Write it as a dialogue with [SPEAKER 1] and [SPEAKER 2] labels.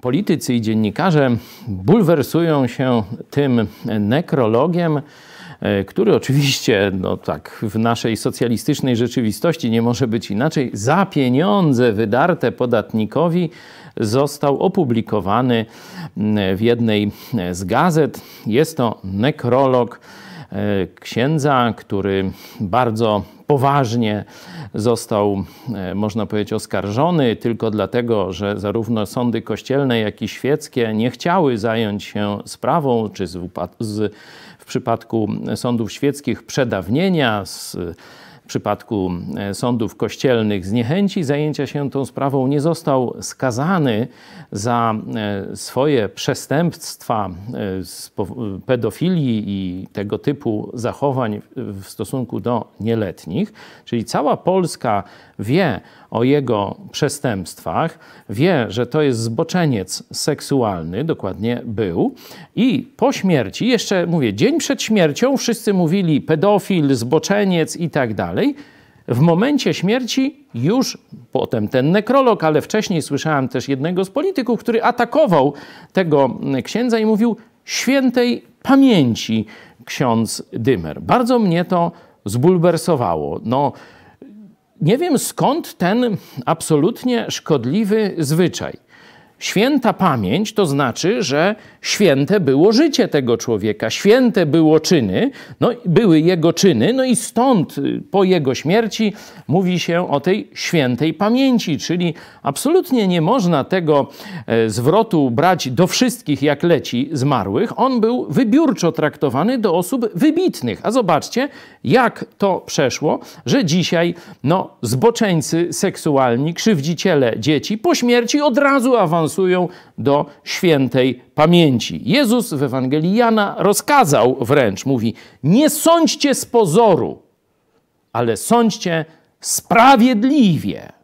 [SPEAKER 1] politycy i dziennikarze bulwersują się tym nekrologiem, e, który oczywiście, no tak, w naszej socjalistycznej rzeczywistości nie może być inaczej, za pieniądze wydarte podatnikowi został opublikowany w jednej z gazet. Jest to nekrolog E, księdza, który bardzo poważnie został, e, można powiedzieć, oskarżony tylko dlatego, że zarówno sądy kościelne, jak i świeckie nie chciały zająć się sprawą, czy z, w przypadku sądów świeckich przedawnienia z przypadku e, sądów kościelnych z niechęci zajęcia się tą sprawą nie został skazany za e, swoje przestępstwa e, z pedofilii i tego typu zachowań w stosunku do nieletnich. Czyli cała Polska wie o jego przestępstwach, wie, że to jest zboczeniec seksualny, dokładnie był. I po śmierci, jeszcze mówię, dzień przed śmiercią wszyscy mówili pedofil, zboczeniec i tak dalej dalej. W momencie śmierci już potem ten nekrolog, ale wcześniej słyszałem też jednego z polityków, który atakował tego mm, księdza i mówił świętej pamięci ksiądz Dymer. Bardzo mnie to zbulwersowało. No, nie wiem skąd ten absolutnie szkodliwy zwyczaj. Święta pamięć to znaczy, że święte było życie tego człowieka, święte było czyny, no, były jego czyny, no i stąd y, po jego śmierci mówi się o tej świętej pamięci, czyli absolutnie nie można tego e, zwrotu brać do wszystkich, jak leci zmarłych. On był wybiórczo traktowany do osób wybitnych. A zobaczcie, jak to przeszło, że dzisiaj no, zboczeńcy seksualni, krzywdziciele dzieci po śmierci od razu awansują do świętej pamięci. Jezus w Ewangelii Jana rozkazał wręcz, mówi: Nie sądźcie z pozoru, ale sądźcie sprawiedliwie.